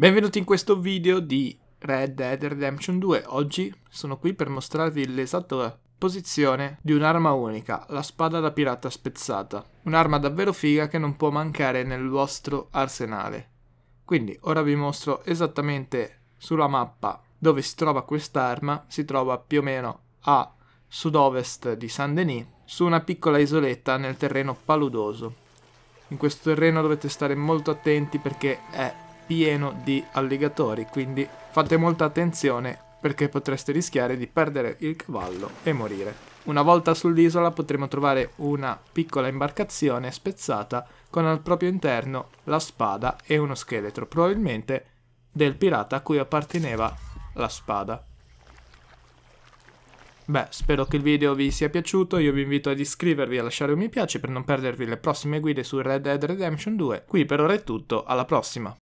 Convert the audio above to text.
Benvenuti in questo video di Red Dead Redemption 2. Oggi sono qui per mostrarvi l'esatta posizione di un'arma unica, la spada da pirata spezzata. Un'arma davvero figa che non può mancare nel vostro arsenale. Quindi ora vi mostro esattamente sulla mappa dove si trova quest'arma. Si trova più o meno a sud-ovest di Saint-Denis, su una piccola isoletta nel terreno paludoso. In questo terreno dovete stare molto attenti perché è pieno di alligatori, quindi fate molta attenzione perché potreste rischiare di perdere il cavallo e morire. Una volta sull'isola potremo trovare una piccola imbarcazione spezzata con al proprio interno la spada e uno scheletro, probabilmente del pirata a cui apparteneva la spada. Beh, spero che il video vi sia piaciuto, io vi invito ad iscrivervi e a lasciare un mi piace per non perdervi le prossime guide su Red Dead Redemption 2. Qui per ora è tutto, alla prossima!